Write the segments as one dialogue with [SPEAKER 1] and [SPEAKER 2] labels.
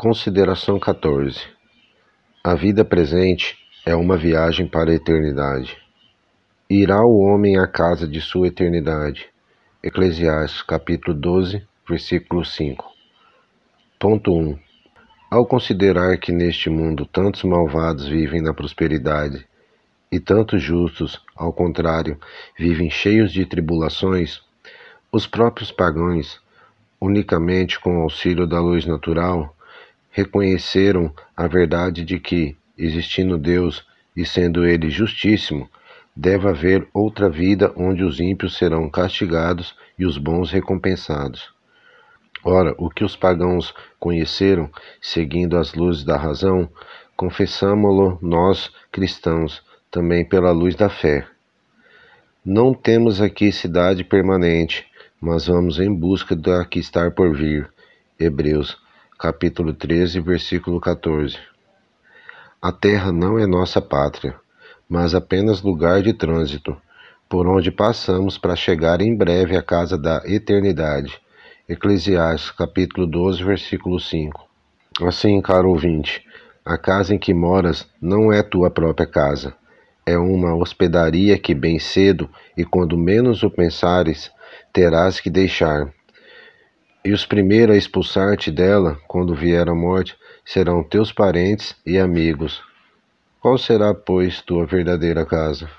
[SPEAKER 1] Consideração 14 A vida presente é uma viagem para a eternidade. Irá o homem à casa de sua eternidade. Eclesiastes capítulo 12, versículo 5. Ponto 1. Ao considerar que neste mundo tantos malvados vivem na prosperidade e tantos justos, ao contrário, vivem cheios de tribulações, os próprios pagãos, unicamente com o auxílio da luz natural, reconheceram a verdade de que, existindo Deus e sendo Ele justíssimo, deve haver outra vida onde os ímpios serão castigados e os bons recompensados. Ora, o que os pagãos conheceram, seguindo as luzes da razão, confessámo-lo nós, cristãos, também pela luz da fé. Não temos aqui cidade permanente, mas vamos em busca da que está por vir. Hebreus capítulo 13, versículo 14. A terra não é nossa pátria, mas apenas lugar de trânsito, por onde passamos para chegar em breve à casa da eternidade. Eclesiastes, capítulo 12, versículo 5. Assim, caro ouvinte, a casa em que moras não é tua própria casa. É uma hospedaria que bem cedo e quando menos o pensares terás que deixar e os primeiros a expulsar-te dela, quando vier a morte, serão teus parentes e amigos. Qual será, pois, tua verdadeira casa?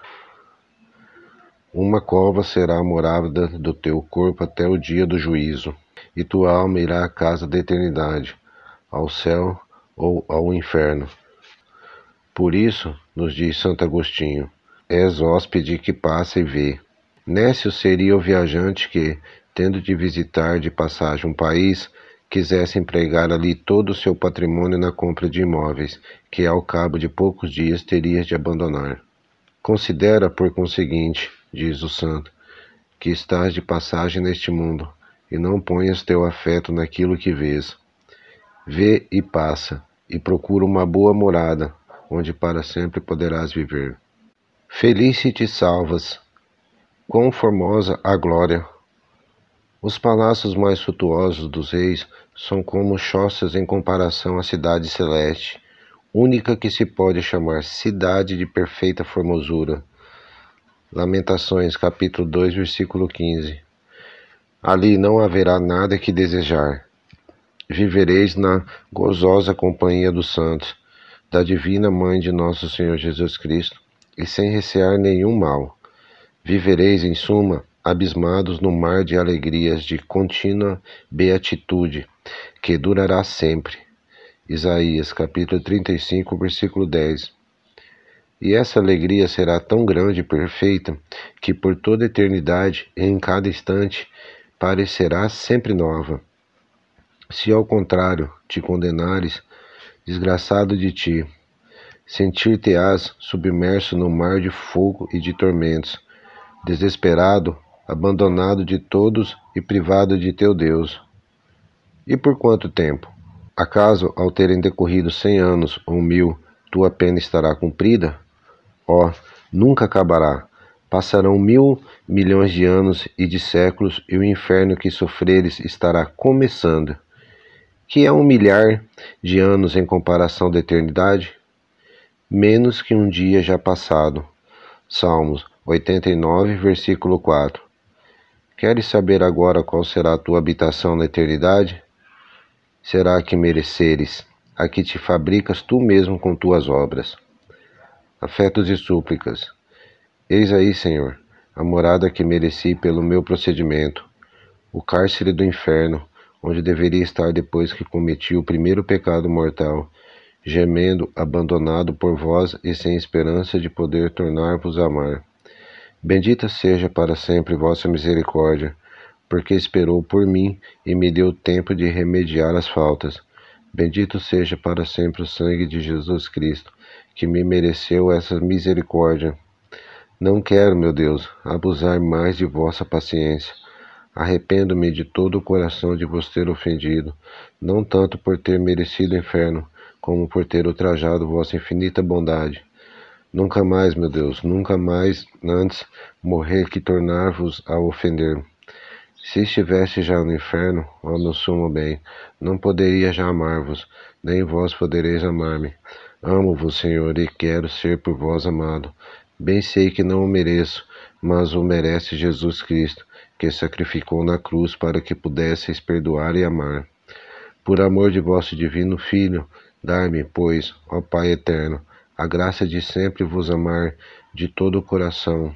[SPEAKER 1] Uma cova será a morada do teu corpo até o dia do juízo, e tua alma irá à casa da eternidade, ao céu ou ao inferno. Por isso, nos diz Santo Agostinho, és hóspede que passa e vê. Nécio seria o viajante que, tendo de visitar de passagem um país, quisesse empregar ali todo o seu patrimônio na compra de imóveis, que ao cabo de poucos dias terias de abandonar. Considera, por conseguinte, diz o santo, que estás de passagem neste mundo, e não ponhas teu afeto naquilo que vês. Vê e passa, e procura uma boa morada, onde para sempre poderás viver. Feliz se te salvas, quão formosa a glória os palácios mais sutuosos dos reis são como choças em comparação à cidade celeste, única que se pode chamar cidade de perfeita formosura. Lamentações, capítulo 2, versículo 15. Ali não haverá nada que desejar. Vivereis na gozosa companhia dos santos, da divina mãe de nosso Senhor Jesus Cristo, e sem recear nenhum mal. Vivereis, em suma, abismados no mar de alegrias de contínua beatitude, que durará sempre. Isaías capítulo 35, versículo 10. E essa alegria será tão grande e perfeita que por toda eternidade, em cada instante, parecerá sempre nova. Se ao contrário te condenares, desgraçado de ti, sentir-te-ás submerso no mar de fogo e de tormentos, desesperado, abandonado de todos e privado de teu Deus. E por quanto tempo? Acaso, ao terem decorrido cem anos ou mil, tua pena estará cumprida? Ó, oh, nunca acabará. Passarão mil milhões de anos e de séculos, e o inferno que sofreres estará começando. Que é um milhar de anos em comparação da eternidade? Menos que um dia já passado. Salmos 89, versículo 4. Queres saber agora qual será a tua habitação na eternidade? Será que mereceres a que te fabricas tu mesmo com tuas obras? Afetos e súplicas. Eis aí, Senhor, a morada que mereci pelo meu procedimento, o cárcere do inferno, onde deveria estar depois que cometi o primeiro pecado mortal gemendo, abandonado por vós e sem esperança de poder tornar-vos a amar. Bendita seja para sempre vossa misericórdia, porque esperou por mim e me deu tempo de remediar as faltas. Bendito seja para sempre o sangue de Jesus Cristo, que me mereceu essa misericórdia. Não quero, meu Deus, abusar mais de vossa paciência. Arrependo-me de todo o coração de vos ter ofendido, não tanto por ter merecido o inferno, como por ter ultrajado vossa infinita bondade. Nunca mais, meu Deus, nunca mais antes morrer que tornar-vos a ofender. Se estivesse já no inferno, ó meu sumo bem, não poderia já amar-vos, nem vós podereis amar-me. Amo-vos, Senhor, e quero ser por vós amado. Bem sei que não o mereço, mas o merece Jesus Cristo, que sacrificou na cruz para que pudesseis perdoar e amar. Por amor de vosso divino Filho, dai-me, pois, ó Pai eterno, a graça de sempre vos amar de todo o coração.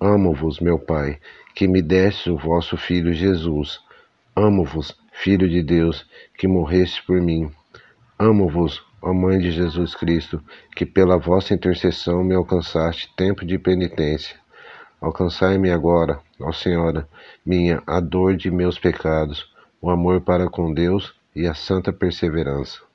[SPEAKER 1] Amo-vos, meu Pai, que me deste o vosso Filho Jesus. Amo-vos, Filho de Deus, que morreste por mim. Amo-vos, ó Mãe de Jesus Cristo, que pela vossa intercessão me alcançaste tempo de penitência. Alcançai-me agora, ó Senhora, minha a dor de meus pecados, o amor para com Deus e a santa perseverança.